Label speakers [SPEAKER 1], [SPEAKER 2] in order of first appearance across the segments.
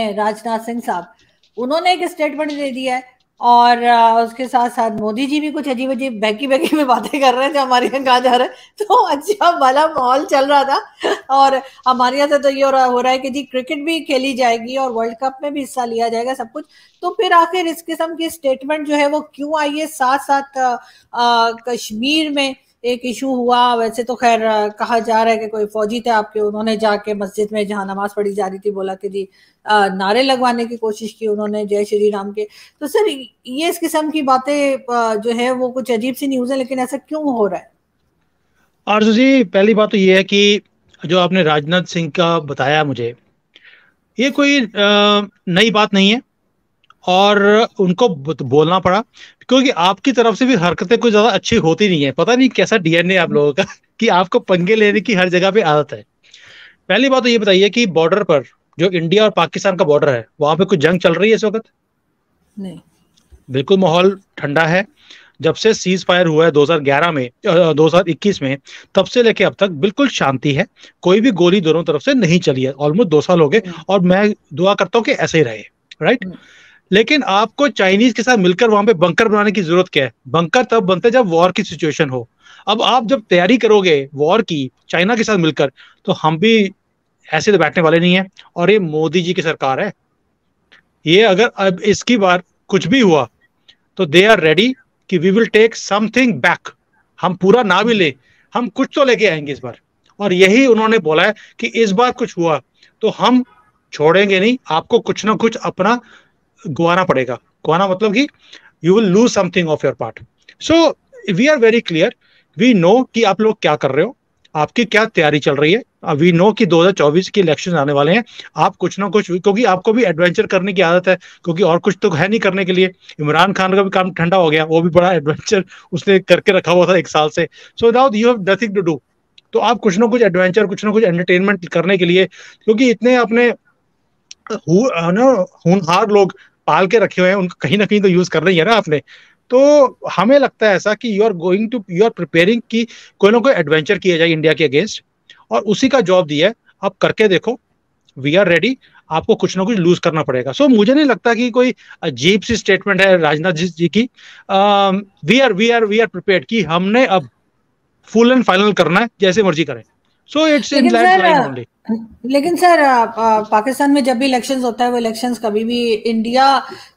[SPEAKER 1] राजनाथ सिंह साहब उन्होंने एक स्टेटमेंट दे दिया है और उसके साथ साथ मोदी जी भी कुछ अजीब अजीब बहकी बहकी में बातें कर रहे थे हमारे यहाँ कहा जा रहा है तो अच्छा वाला माहौल चल रहा था और हमारे यहाँ से तो ये हो रहा है कि जी क्रिकेट भी खेली जाएगी और वर्ल्ड कप में भी हिस्सा लिया जाएगा सब कुछ तो फिर आखिर इस किस्म की स्टेटमेंट जो है वो क्यों आई है साथ साथ आ, कश्मीर में एक इशू हुआ वैसे तो खैर कहा जा रहा है कि कोई फौजी थे आपके उन्होंने जाके मस्जिद में जहां नमाज पढ़ी जा रही थी बोला कि जी नारे लगवाने की कोशिश की उन्होंने जय श्री राम के तो सर ये इस किस्म की बातें जो है वो कुछ अजीब सी न्यूज़ है लेकिन ऐसा क्यों हो रहा है
[SPEAKER 2] आरजू जी पहली बात तो ये है कि जो आपने राजनाथ सिंह का बताया मुझे ये कोई नई बात नहीं है और उनको बोलना पड़ा क्योंकि आपकी तरफ से भी हरकतें कुछ ज्यादा अच्छी होती नहीं है पता नहीं कैसा डीएनए आप लोगों का कि आपको पंगे लेने की हर जगह पे आदत है पहली बात तो ये बताइए कि बॉर्डर पर जो इंडिया और पाकिस्तान का बॉर्डर है वहां पे कुछ जंग चल रही है इस वक्त नहीं बिल्कुल माहौल ठंडा है जब से सीज फायर हुआ है 2011 में 2021 में तब से लेके अब तक बिल्कुल शांति है कोई भी गोली दोनों तरफ से नहीं चली है ऑलमोस्ट दो साल हो गए हम्म। और मैं दुआ करता हूँ कि ऐसे ही रहे राइट हम्म। लेकिन आपको चाइनीज के साथ मिलकर वहां पे बंकर बनाने की जरूरत क्या है बंकर तब बनते जब वॉर की सिचुएशन हो अब आप जब तैयारी करोगे वॉर की चाइना के साथ मिलकर तो हम भी ऐसे तो बैठने वाले नहीं है और ये मोदी जी की सरकार है ये अगर अब इसकी बार कुछ भी हुआ तो दे आर रेडी कि we will take something back हम पूरा ना भी ले हम कुछ तो लेके आएंगे इस बार और यही उन्होंने बोला है कि इस बार कुछ हुआ तो हम छोड़ेंगे नहीं आपको कुछ ना कुछ अपना गुआना पड़ेगा गुआना मतलब कि you will lose something of your part so we are very clear we know कि आप लोग क्या कर रहे हो आपकी क्या तैयारी चल रही है वी नो कि 2024 के इलेक्शन आने वाले हैं आप कुछ ना कुछ क्योंकि आपको भी एडवेंचर करने की आदत है क्योंकि और कुछ तो है नहीं करने के लिए इमरान खान का भी काम ठंडा हो गया वो भी बड़ा एडवेंचर उसने करके रखा हुआ था एक साल से so without you have nothing to do तो आप कुछ ना कुछ एडवेंचर कुछ ना कुछ एंटरटेनमेंट करने के लिए क्योंकि इतने अपने हुनहार लोग पाल के रखे हुए हैं उनको कहीं ना कहीं तो यूज कर रही है ना आपने तो हमें लगता है ऐसा कि you are going to you are preparing की कोई ना कोई एडवेंचर किया जाए इंडिया के अगेंस्ट और उसी का जॉब दिया है आप करके देखो वी आर रेडी आपको कुछ ना कुछ लूज करना पड़ेगा सो so, मुझे नहीं लगता कि कोई अजीब सी स्टेटमेंट है राजनाथ जी की we are we are we are prepare कि हमने अब फुल एंड फाइनल करना है जैसे मर्जी करें सो इट्स इन ओनली
[SPEAKER 1] लेकिन सर पाकिस्तान में जब भी इलेक्शंस होता है वो इलेक्शंस कभी भी इंडिया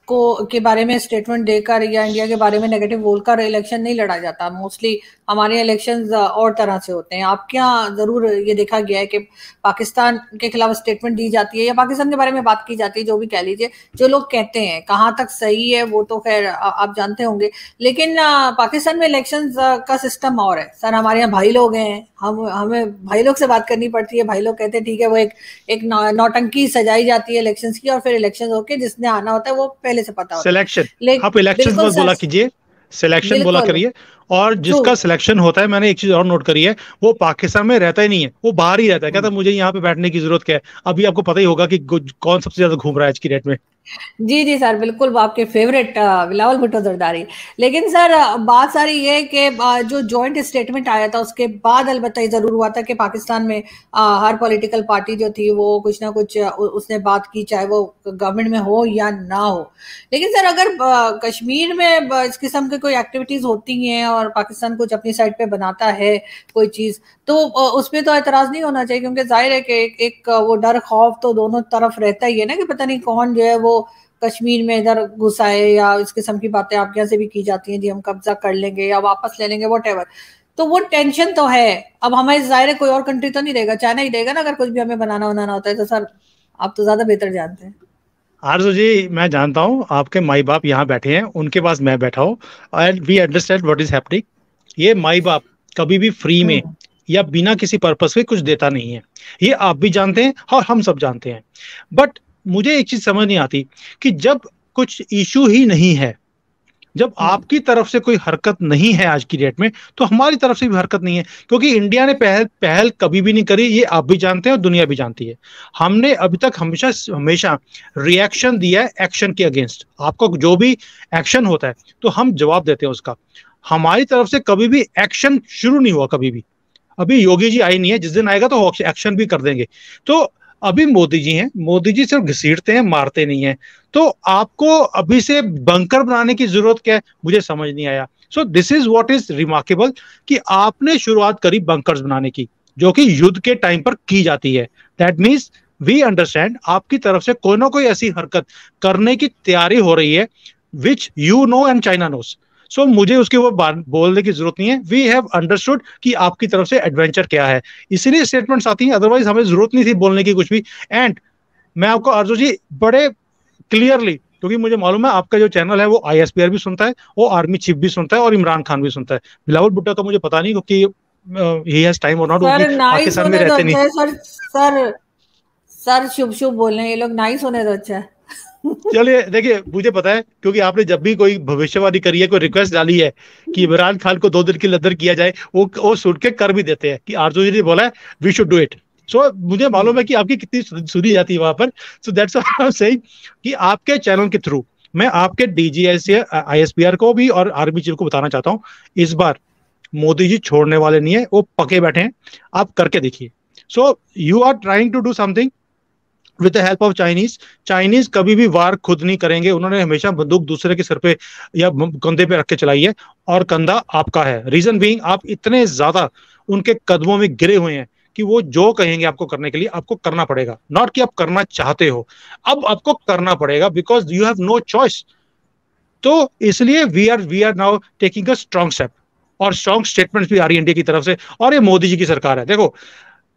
[SPEAKER 1] को के बारे में स्टेटमेंट देकर या इंडिया के बारे में नेगेटिव बोलकर इलेक्शन नहीं लड़ा जाता मोस्टली हमारे इलेक्शंस और तरह से होते हैं आपके यहाँ जरूर ये देखा गया है कि पाकिस्तान के खिलाफ स्टेटमेंट दी जाती है या पाकिस्तान के बारे में बात की जाती है जो भी कह लीजिए जो लोग कहते हैं कहाँ तक सही है वो तो खैर आप जानते होंगे लेकिन पाकिस्तान में इलेक्शन का सिस्टम और है सर हमारे यहाँ भाई लोग हैं हम हमें भाई लोग से बात करनी पड़ती है भाई लोग कहते से ठीक है वो एक एक नौटंकी सजाई जाती है इलेक्शन की और फिर इलेक्शन होके जिसने आना होता है वो पहले से पता सिलेक्शन आप इलेक्शन पर बोला
[SPEAKER 2] कीजिए सिलेक्शन बोला करिए और जिसका सिलेक्शन होता है मैंने एक चीज और नोट करी है वो पाकिस्तान में रहता ही नहीं है वो बाहर ही रहता है कहता मुझे यहाँ पे बैठने की जरूरत क्या है अभी आपको पता ही होगा कि कौन सबसे ज्यादा घूम रहा है आज की डेट में
[SPEAKER 1] जी जी सर बिल्कुल आपके फेवरेट बिलावल भुट्टो जरदारी लेकिन सर बात सारी ये है कि जो जॉइंट स्टेटमेंट आया था उसके बाद अलबत् जरूर हुआ था कि पाकिस्तान में हर पॉलिटिकल पार्टी जो थी वो कुछ ना कुछ उसने बात की चाहे वो गवर्नमेंट में हो या ना हो लेकिन सर अगर कश्मीर में इस किस्म के कोई एक्टिविटीज होती हैं और पाकिस्तान कुछ अपनी साइड पर बनाता है कोई चीज तो उसमें तो एतराज नहीं होना चाहिए क्योंकि जाहिर है कि एक, एक वो डर खौफ तो दोनों तरफ रहता ही है ना कि पता नहीं कौन जो है वो कश्मीर में इधर घुसाए या इस किस्म की बातें आपके यहाँ से भी की जाती हैं जी हम कब्जा कर लेंगे या वापस ले लेंगे वट तो वो टेंशन तो है अब हमारे जाहिर कोई और कंट्री तो नहीं रहेगा चाइना ही रहेगा ना अगर कुछ भी हमें बनाना बनाना होता है तो सर आप तो ज्यादा बेहतर जानते हैं
[SPEAKER 2] आरजू जी मैं जानता हूँ आपके माई बाप यहाँ बैठे हैं उनके पास मैं बैठा हूँ and we understand what is happening ये माई बाप कभी भी फ्री में हम्म। या बिना किसी पर्पज के कुछ देता नहीं है ये आप भी जानते हैं और हम सब जानते हैं बट मुझे एक चीज समझ नहीं आती कि जब कुछ इशू ही नहीं है जब आपकी तरफ से कोई हरकत नहीं है आज की डेट में तो हमारी तरफ से भी हरकत नहीं है क्योंकि इंडिया ने पहल पहल कभी भी नहीं करी ये आप भी जानते हैं और दुनिया भी जानती है हमने अभी तक हमेशा हमेशा रिएक्शन दिया है एक्शन के अगेंस्ट आपका जो भी एक्शन होता है तो हम जवाब देते हैं उसका हमारी तरफ से कभी भी एक्शन शुरू नहीं हुआ कभी भी अभी योगी जी आए नहीं है जिस दिन आएगा तो एक्शन भी कर देंगे तो अभी मोदी जी हैं मोदी जी सिर्फ घसीटते हैं मारते नहीं है तो आपको अभी से बंकर बनाने की जरूरत क्या है मुझे समझ नहीं आया so this is what is remarkable कि आपने शुरुआत करी बंकर बनाने की जो कि युद्ध के टाइम पर की जाती है दैट मीन्स वी अंडरस्टैंड आपकी तरफ से कोई ना कोई ऐसी हरकत करने की तैयारी हो रही है which you know and China knows so so, मुझे उसके ऊपर बोलने की जरूरत नहीं है वी हैव अंडरस्टूड कि आपकी तरफ से एडवेंचर क्या है इसीलिए स्टेटमेंट्स आती हैं अदरवाइज हमें जरूरत नहीं थी बोलने की कुछ भी एंड मैं आपको अर्जुन जी बड़े क्लियरली क्योंकि मुझे मालूम है आपका जो चैनल है वो आई भी सुनता है वो आर्मी चीफ भी सुनता है और इमरान खान भी सुनता है बिलावल भुट्टा का तो मुझे पता नहीं क्योंकि ही हैज टाइम और नॉट पाकिस्तान में रहते तो नहीं अच्छा
[SPEAKER 1] सर सर सर शुभ शुभ बोल रहे हैं ये लोग नाइस होने तो अच्छा
[SPEAKER 2] है चलिए देखिए मुझे पता है क्योंकि आपने जब भी कोई भविष्यवाणी करी है कोई रिक्वेस्ट डाली है कि इमरान खान को दो दिन की लदर किया जाए वो वो सुन के कर भी देते हैं कि आरजू जी ने बोला है we should do it so मुझे मालूम है कि आपकी कितनी सुनी जाती है वहां पर सो दैट्स सही कि आपके चैनल के थ्रू मैं आपके पी आर को भी और आर्मी चीफ को बताना चाहता हूँ इस बार मोदी जी छोड़ने वाले नहीं है वो पके बैठे हैं आप करके देखिए so you are trying to do something with the help of Chinese Chinese कभी भी वार खुद नहीं करेंगे उन्होंने हमेशा बंदूक दूसरे के सर पे या कंधे पे रख के चलाई है और कंधा आपका है रीजन बीइंग आप इतने ज्यादा उनके कदमों में गिरे हुए हैं कि वो जो कहेंगे आपको करने के लिए आपको करना पड़ेगा नॉट कि आप करना चाहते हो अब आपको करना पड़ेगा because you have no choice तो इसलिए we are we are now taking a strong step और स्ट्रॉन्ग स्टेटमेंट्स भी आ रही है इंडिया की तरफ से और ये मोदी जी की सरकार है देखो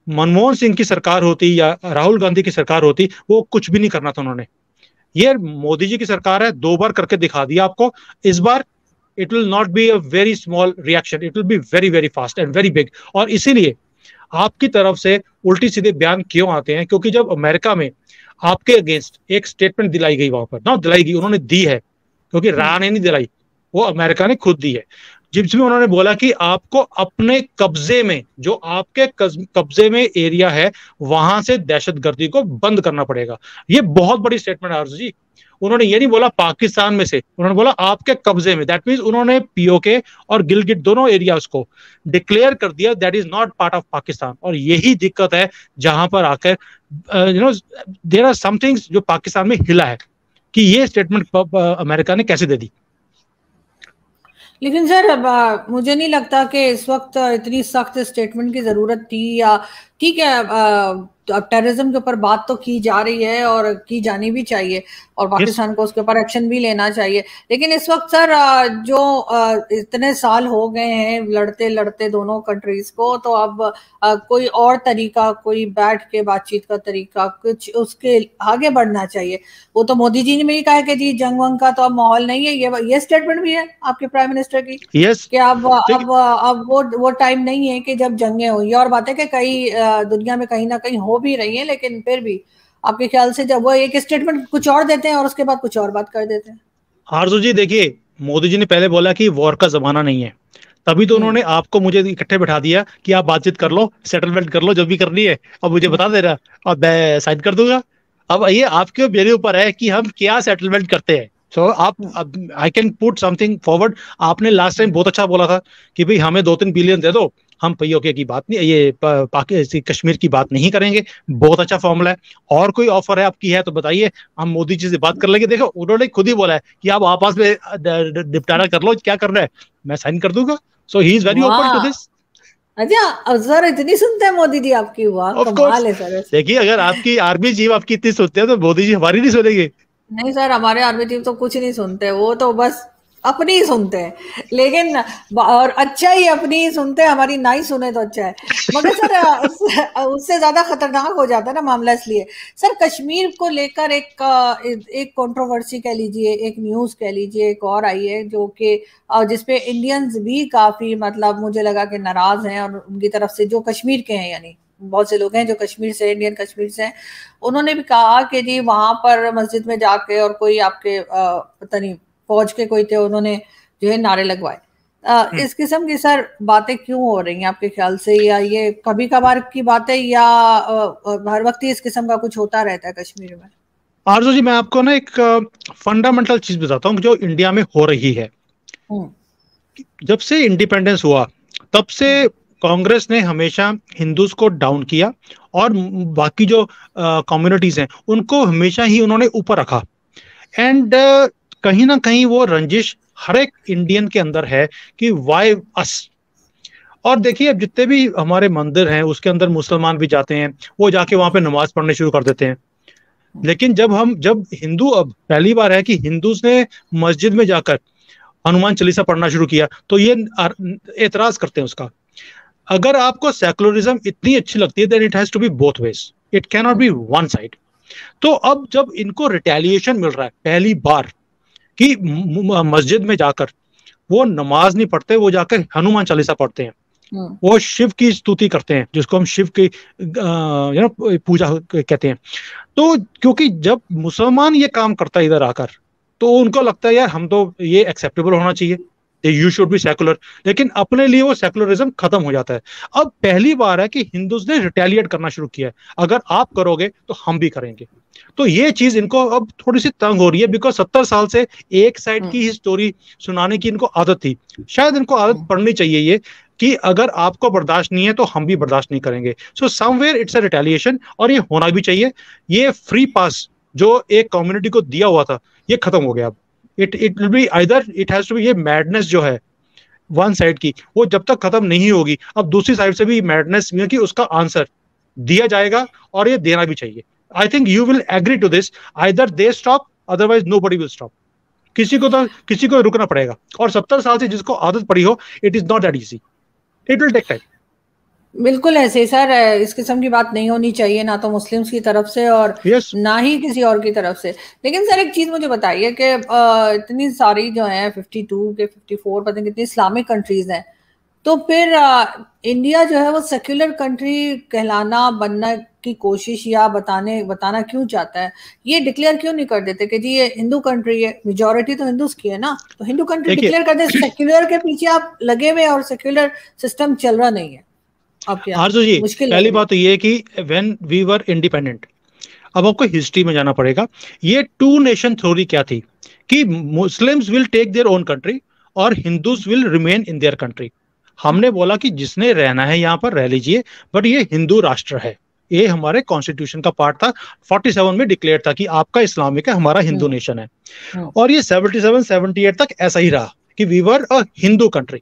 [SPEAKER 2] मनमोहन सिंह की सरकार होती या राहुल गांधी की सरकार होती वो कुछ भी नहीं करना था उन्होंने ये मोदी जी की सरकार है दो बार करके दिखा दिया आपको इस बार it will not be a very small reaction it will be very very fast and very big और इसीलिए आपकी तरफ से उल्टी सीधे बयान क्यों आते हैं क्योंकि जब अमेरिका में आपके अगेंस्ट एक स्टेटमेंट दिलाई गई वहां पर ना दिलाई गई उन्होंने दी है क्योंकि रा ने नहीं दिलाई वो अमेरिका ने खुद दी है जिसमें उन्होंने बोला कि आपको अपने कब्जे में जो आपके कब्जे में एरिया है वहां से दहशतगर्दी को बंद करना पड़ेगा ये बहुत बड़ी स्टेटमेंट है आरजू जी उन्होंने ये नहीं बोला पाकिस्तान में से उन्होंने बोला आपके कब्जे में दैट मीन्स उन्होंने पीओके और गिलगिट दोनों एरिया को डिक्लेयर कर दिया that is not part of Pakistan और यही दिक्कत है जहां पर आकर you know there are somethings जो पाकिस्तान में हिला है कि ये स्टेटमेंट अमेरिका ने कैसे दे दी
[SPEAKER 1] लेकिन सर मुझे नहीं लगता कि इस वक्त इतनी सख्त स्टेटमेंट की ज़रूरत थी या ठीक है अब टेररिज्म के ऊपर बात तो की जा रही है और की जानी भी चाहिए और पाकिस्तान को उसके ऊपर एक्शन भी लेना चाहिए लेकिन इस वक्त सर जो इतने साल हो गए हैं लड़ते लड़ते दोनों कंट्रीज को तो अब कोई और तरीका कोई बैठ के बातचीत का तरीका कुछ उसके आगे बढ़ना चाहिए वो तो मोदी जी ने भी कहा कि जी जंग वंग का तो अब माहौल नहीं है ये ये स्टेटमेंट भी है आपके प्राइम मिनिस्टर की
[SPEAKER 2] yes. कि अब अब
[SPEAKER 1] अब वो वो टाइम नहीं है कि जब जंगे हुई और बात है कि कई दुनिया में कहीं ना कहीं हो भी रही है लेकिन फिर भी आपके ख्याल से जब वो एक स्टेटमेंट कुछ और देते हैं और उसके बाद कुछ और बात कर देते हैं
[SPEAKER 2] आरजू जी देखिए मोदी जी ने पहले बोला कि वॉर का जमाना नहीं है तभी तो हम्म। उन्होंने आपको मुझे इकट्ठे बैठा दिया कि आप बातचीत कर लो सेटलमेंट कर लो जब भी करनी है अब मुझे बता दे रहा और मैं साइन कर दूंगा अब ये आपके मेरे ऊपर है कि हम क्या सेटलमेंट करते हैं सो so, आप I can put something forward आपने लास्ट टाइम बहुत अच्छा बोला था कि भाई हमें दो तीन बिलियन दे दो हम पीओके की बात नहीं ये पाकिस्तान कश्मीर की बात नहीं करेंगे बहुत अच्छा फॉर्मूला है और कोई ऑफर है आपकी है तो बताइए हम मोदी जी से बात कर लेंगे देखो उन्होंने खुद ही बोला है कि आप आपस में निपटारा कर लो क्या करना है मैं साइन कर दूंगा so he is very open to this
[SPEAKER 1] अच्छा सर इतनी सुनते हैं मोदी जी आपकी वाह कमाल है सर
[SPEAKER 2] देखिए अगर आपकी आर्मी जीव आपकी इतनी सुनते हैं तो मोदी जी हमारी नहीं सुनेगी
[SPEAKER 1] नहीं सर हमारे आर्मी टीम तो कुछ नहीं सुनते वो तो बस अपनी ही सुनते हैं लेकिन और अच्छा ही अपनी ही सुनते हैं हमारी ना ही सुने तो अच्छा है मगर सर उस, उससे ज्यादा खतरनाक हो जाता है ना मामला इसलिए सर कश्मीर को लेकर एक एक कंट्रोवर्सी कह लीजिए एक न्यूज कह लीजिए एक और आई है जो कि जिसपे इंडियंस भी काफी मतलब मुझे लगा कि नाराज हैं और उनकी तरफ से जो कश्मीर के हैं यानी बहुत से लोग हैं जो कश्मीर से इंडियन कश्मीर से हैं उन्होंने भी कहा कि जी वहां पर मस्जिद में जाके और कोई आपके पता नहीं फौज के कोई थे उन्होंने जो है नारे लगवाए हम्म। इस किस्म की सर बातें क्यों हो रही हैं आपके ख्याल से या ये कभी कभार की बातें या हर वक्त ही इस किस्म का कुछ होता रहता है कश्मीर में
[SPEAKER 2] आरजू जी मैं आपको ना एक फंडामेंटल चीज बताता हूँ जो इंडिया में हो रही है हम्म। जब से इंडिपेंडेंस हुआ तब से हम्म। कांग्रेस ने हमेशा हिंदूज को डाउन किया और बाकी जो कम्युनिटीज हैं उनको हमेशा ही उन्होंने ऊपर रखा एंड uh, कहीं ना कहीं वो रंजिश हर एक इंडियन के अंदर है कि वाई अस और देखिए अब जितने भी हमारे मंदिर हैं उसके अंदर मुसलमान भी जाते हैं वो जाके वहां पे नमाज पढ़ने शुरू कर देते हैं लेकिन जब हम जब हिंदू अब पहली बार है कि हिंदूज ने मस्जिद में जाकर हनुमान चालीसा पढ़ना शुरू किया तो ये एतराज करते हैं उसका अगर आपको सेकुलरिज्म इतनी अच्छी लगती है then it has to be both ways it can not be one side तो अब जब इनको रिटेलिएशन मिल रहा है पहली बार कि मस्जिद में जाकर वो नमाज नहीं पढ़ते वो जाकर हनुमान चालीसा पढ़ते हैं हाँ। वो शिव की स्तुति करते हैं जिसको हम शिव की यू नो पूजा कहते हैं तो क्योंकि जब मुसलमान ये काम करता है इधर आकर तो उनको लगता है यार हम तो ये एक्सेप्टेबल होना चाहिए यू शुड बी सेकुलर लेकिन अपने लिए वो सेकुलरिज्म खत्म हो जाता है अब पहली बार है कि हिंदूज ने रिटेलिएट करना शुरू किया है अगर आप करोगे तो हम भी करेंगे तो ये चीज इनको अब थोड़ी सी तंग हो रही है बिकॉज सत्तर साल से एक साइड की हम्म। ही स्टोरी सुनाने की इनको आदत थी शायद इनको आदत हम्म। पड़नी चाहिए ये कि अगर आपको बर्दाश्त नहीं है तो हम भी बर्दाश्त नहीं करेंगे so somewhere it's a retaliation और ये होना भी चाहिए ये फ्री पास जो एक कम्युनिटी को दिया हुआ था ये खत्म हो गया अब it it will be either it has to be ये मैडनेस जो है वन साइड की वो जब तक खत्म नहीं होगी अब दूसरी साइड से भी मैडनेस कि उसका आंसर दिया जाएगा और ये देना भी चाहिए I think you will agree to this either they stop otherwise nobody will stop किसी को तो किसी को रुकना पड़ेगा और सत्तर साल से जिसको आदत पड़ी हो it is not that easy it will take time
[SPEAKER 1] बिल्कुल ऐसे सर इस किस्म की बात नहीं होनी चाहिए ना तो मुस्लिम्स की तरफ से और yes. ना ही किसी और की तरफ से लेकिन सर एक चीज़ मुझे बताइए कि इतनी सारी जो है 52 के 54 पता नहीं कितनी इस्लामिक कंट्रीज हैं तो फिर इंडिया जो है वो सेक्युलर कंट्री कहलाना बनना की कोशिश या बताने बताना क्यों चाहता है ये डिक्लेयर क्यों नहीं कर देते कि जी ये हिंदू कंट्री है मेजोरिटी तो हिंदूज की है ना तो हिंदू कंट्री डिक्लेयर कर दे सेक्युलर के पीछे आप लगे हुए और सेक्युलर सिस्टम चल रहा नहीं है जी पहली बात
[SPEAKER 2] तो ये कि व्हेन वी वर इंडिपेंडेंट अब आपको हिस्ट्री में जाना पड़ेगा ये टू नेशन थ्योरी क्या थी कि Muslims will take their own country और Hindus will remain in their country हमने बोला कि जिसने रहना है यहाँ पर रह लीजिए बट ये हिंदू राष्ट्र है ये हमारे कॉन्स्टिट्यूशन का पार्ट था 47 में डिक्लेयर था कि आपका इस्लामिक है हमारा हिंदू नेशन हम्म। है हम्म। और ये 77 78 तक ऐसा ही रहा कि we were a Hindu country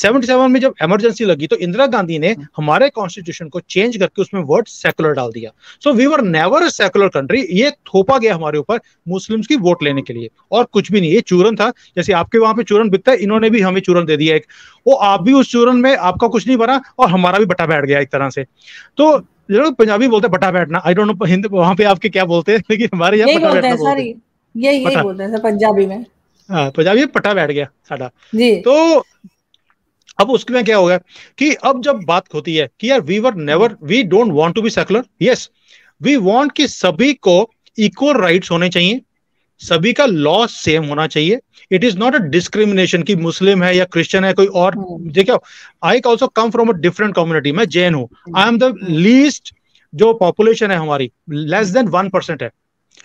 [SPEAKER 2] 77 में जब इमरजेंसी लगी तो इंदिरा गांधी ने हम्म। हमारे कॉन्स्टिट्यूशन को चेंज करके उसमें वर्ड सेकुलर डाल दिया so we were never a secular country ये थोपा गया हमारे ऊपर मुस्लिम्स की वोट लेने के लिए और कुछ भी नहीं ये चूरन था जैसे आपके वहां पे चूरन बिकता है इन्होंने भी हमें चूरन दे दिया एक वो आप भी उस चूरन में आपका कुछ नहीं भरा और हमारा भी बटा बैठ गया एक तरह से तो जरूर पंजाबी बोलते बटा बैठना आई डोंट नो हिंदी वहां पे आपके क्या बोलते हैं लेकिन हमारे यहाँ बटा बैठना बोलते हैं
[SPEAKER 1] यही यही बोलते हैं पंजाबी में
[SPEAKER 2] पंजाबी हाँ, तो में पट्टा बैठ गया साडा तो अब में क्या होगा कि अब जब बात होती है कि यार we were never we don't want to be secular yes we want कि सभी को इक्वल राइट्स होने चाहिए सभी का लॉ सेम होना चाहिए it is not a discrimination कि मुस्लिम है या क्रिश्चियन है कोई और हाँ। देखिए I also come from a different community मैं जैन हूँ आई एम द लीस्ट जो पॉपुलेशन है हमारी लेस देन वन परसेंट है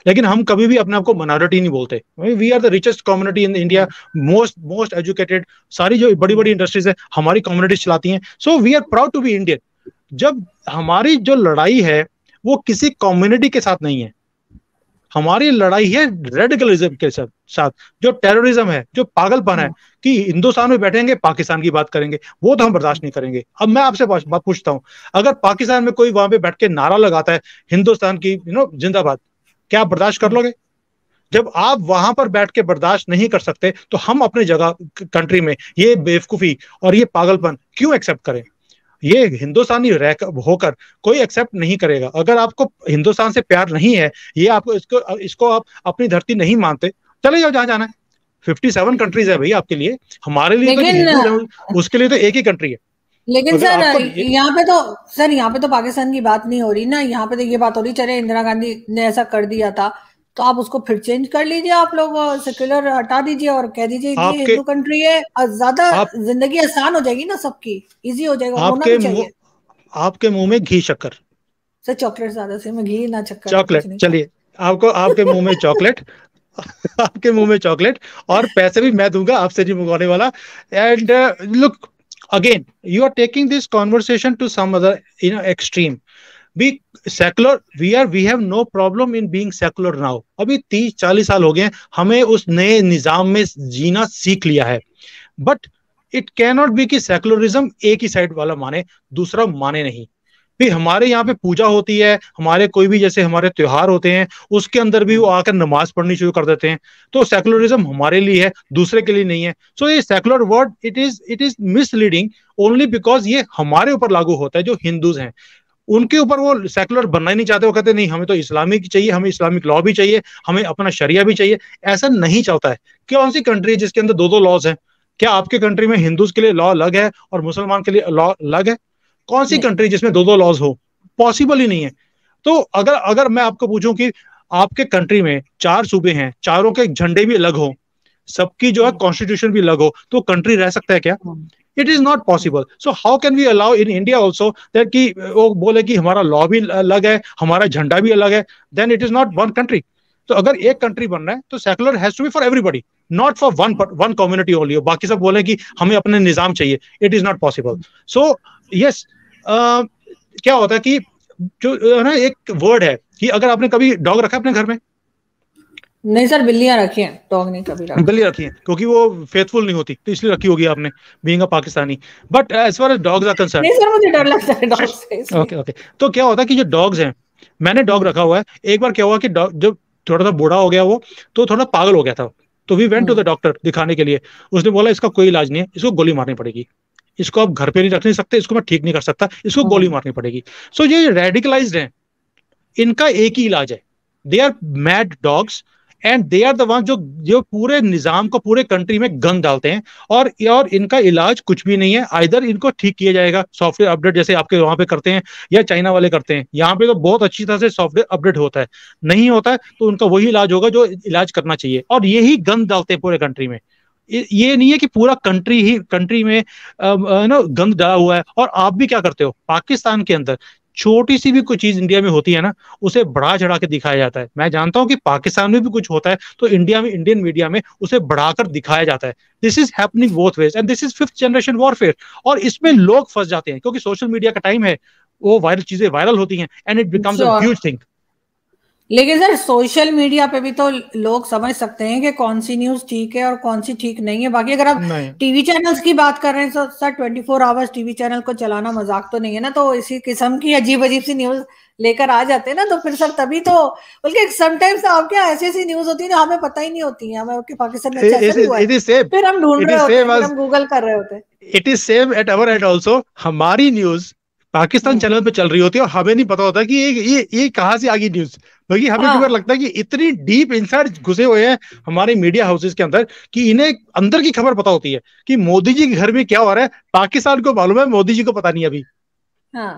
[SPEAKER 2] लेकिन हम कभी भी अपने आप को माइनॉरिटी नहीं बोलते we are the richest community in India most most educated सारी जो बड़ी बड़ी इंडस्ट्रीज है हमारी कम्युनिटी चलाती हैं so we are proud to be Indian जब हमारी जो लड़ाई है वो किसी कम्युनिटी के साथ नहीं है हमारी लड़ाई है रेडिकलिज्म के साथ जो टेररिज्म है जो पागलपन है कि हिंदुस्तान में बैठेंगे पाकिस्तान की बात करेंगे वो तो हम बर्दाश्त नहीं करेंगे अब मैं आपसे बात पूछता हूं अगर पाकिस्तान में कोई वहां पे बैठ के नारा लगाता है हिंदुस्तान की यू नो जिंदाबाद क्या आप बर्दाश्त कर लोगे जब आप वहां पर बैठ के बर्दाश्त नहीं कर सकते तो हम अपने जगह कंट्री में ये बेवकूफी और ये पागलपन क्यों एक्सेप्ट करें ये हिंदुस्तानी होकर कोई एक्सेप्ट नहीं करेगा अगर आपको हिंदुस्तान से प्यार नहीं है ये आपको इसको इसको आप अपनी धरती नहीं मानते चले जाओ जहां जाना है फिफ्टी सेवन कंट्रीज है भैया आपके लिए हमारे लिए तो उसके लिए तो एक ही कंट्री है
[SPEAKER 1] लेकिन तो सर यहाँ पे तो सर यहाँ पे तो पाकिस्तान की बात नहीं हो रही ना यहाँ पे तो ये बात हो रही चले इंदिरा गांधी ने ऐसा कर दिया था तो आप उसको फिर चेंज कर लीजिए आप लोग सेक्युलर हटा दीजिए और कह दीजिए ये हिंदू कंट्री है ज्यादा जिंदगी आसान हो जाएगी ना सबकी इजी हो जाएगा आपके मुंह
[SPEAKER 2] आपके मुंह में घी शक्कर
[SPEAKER 1] सर चॉकलेट ज्यादा से मैं घी ना चक्कर तो चॉकलेट
[SPEAKER 2] चलिए आपको आपके मुंह में चॉकलेट आपके मुंह में चॉकलेट और पैसे भी मैं दूंगा आपसे नहीं मंगवाने वाला and look uh, again you are taking this conversation to some other you know extreme be secular we are we have no problem in being secular now abhi 30 40 saal ho gaye हमें us naye nizam mein jeena seekh liya hai but it cannot be ki secularism ek hi side wala mane dusra mane nahi भाई हमारे यहाँ पे पूजा होती है हमारे कोई भी जैसे हमारे त्योहार होते हैं उसके अंदर भी वो आकर नमाज पढ़नी शुरू कर देते हैं तो सेकुलरिज्म हमारे लिए है दूसरे के लिए नहीं है सो ये secular word it is it is misleading only because ये हमारे ऊपर लागू होता है जो हिंदूज हैं उनके ऊपर वो सेकुलर बनना ही नहीं चाहते वो कहते नहीं हमें तो इस्लामिक चाहिए हमें इस्लामिक लॉ भी चाहिए हमें अपना शरिया भी चाहिए ऐसा नहीं चाहता है कौन सी कंट्री है जिसके अंदर दो दो लॉज हैं क्या आपके कंट्री में हिंदूज के लिए लॉ अलग है और मुसलमान के लिए लॉ अलग है कौन सी कंट्री हम्म। जिसमें दो दो लॉज हो पॉसिबल ही नहीं है तो अगर अगर मैं आपको पूछूं कि आपके कंट्री में चार सूबे हैं चारों के झंडे भी अलग हो सबकी जो है कॉन्स्टिट्यूशन हम्म। भी अलग हो तो कंट्री रह सकता है क्या it is not possible so how can we allow in India also that की वो बोले कि हमारा लॉ भी अलग है हमारा झंडा भी अलग है then it is not one country तो अगर एक कंट्री बन रहा है तो secular has to be for everybody not for one one community only बाकी सब बोले कि हमें अपने निजाम चाहिए it is not possible so yes क्या होता है कि जो है ना एक वर्ड है कि अगर आपने कभी डॉग रखा अपने घर में
[SPEAKER 1] नहीं सर बिल्लियां रखी हैं डॉग नहीं कभी रखा
[SPEAKER 2] बिल्ली रखी है क्योंकि वो फेथफुल नहीं होती तो इसलिए रखी होगी आपने being a Pakistani but as far as dogs are concern नहीं
[SPEAKER 1] सर मुझे डर लगता है डॉग
[SPEAKER 2] से ओके ओके तो क्या होता है कि जो डॉग्स हैं मैंने डॉग रखा हुआ है एक बार क्या हुआ कि जब थोड़ा सा बूढ़ा हो गया वो तो थोड़ा पागल हो गया था तो we went to the doctor दिखाने के लिए उसने बोला इसका कोई इलाज नहीं है इसको गोली मारनी पड़ेगी इसको आप घर पे नहीं रख नहीं सकते इसको मैं ठीक नहीं कर सकता इसको गोली हाँ। मारनी पड़ेगी सो so, ये रेडिकलाइज हैं इनका एक ही इलाज है they are mad dogs and they are the one जो जो पूरे निजाम को पूरे कंट्री में गन डालते हैं और और इनका इलाज कुछ भी नहीं है आइधर इनको ठीक किया जाएगा सॉफ्टवेयर अपडेट जैसे आपके वहां पे करते हैं या चाइना वाले करते हैं यहाँ पे तो बहुत अच्छी तरह से सॉफ्टवेयर अपडेट होता है नहीं होता है तो उनका वही इलाज होगा जो इलाज करना चाहिए और यही गन डालते हैं पूरे कंट्री में ये नहीं है कि पूरा कंट्री ही कंट्री में नो गंद डरा हुआ है और आप भी क्या करते हो पाकिस्तान के अंदर छोटी सी भी कोई चीज इंडिया में होती है ना उसे बढ़ा चढ़ा के दिखाया जाता है मैं जानता हूं कि पाकिस्तान में भी कुछ होता है तो इंडिया में इंडियन मीडिया में उसे बढ़ाकर दिखाया जाता है this is happening both ways and this is fifth generation warfare और इसमें लोग फंस जाते हैं क्योंकि सोशल मीडिया का टाइम है वो वायरल चीजें वायरल होती हैं and it becomes a huge thing
[SPEAKER 1] लेकिन सर सोशल मीडिया पे भी तो लोग समझ सकते हैं कि कौन सी न्यूज ठीक है और कौन सी ठीक नहीं है बाकी अगर आप टीवी चैनल्स की बात कर रहे हैं तो sir twenty four hours TV channel को चलाना मजाक तो नहीं है ना तो इसी किस्म की अजीब अजीब सी न्यूज लेकर आ जाते हैं ना तो फिर सर तभी तो बल्कि समटाइम्स आपके यहाँ ऐसी ऐसी न्यूज होती है हमें पता ही नहीं होती है हमें पाकिस्तान में अच्छा
[SPEAKER 2] फिर हम ढूंढ रहे होते हैं हम गूगल कर रहे होते हैं it is same at our at also हमारी न्यूज पाकिस्तान हम्म। चैनल पे चल रही होती है और हमें नहीं पता होता कि ये ये ये कहाँ से आ गई न्यूज बल्कि हमें हाँ। लगता है कि इतनी डीप इंसाइड घुसे हुए हैं हमारे मीडिया हाउसेस के अंदर कि इन्हें अंदर की खबर पता होती है कि मोदी जी के घर में क्या हो रहा है पाकिस्तान को मालूम है मोदी जी को पता नहीं अभी
[SPEAKER 1] हाँ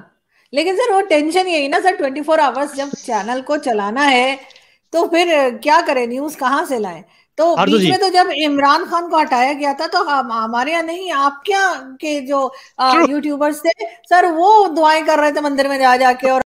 [SPEAKER 1] लेकिन सर वो टेंशन यही ना सर ट्वेंटी फोर आवर्स जब चैनल को चलाना है तो फिर क्या करें न्यूज कहाँ से लाए तो बीच में तो जब इमरान खान को हटाया गया था तो हम हमारे यहाँ नहीं आपके यहाँ के जो यूट्यूबर्स थे सर वो दुआएं कर रहे थे मंदिर में जा जाके और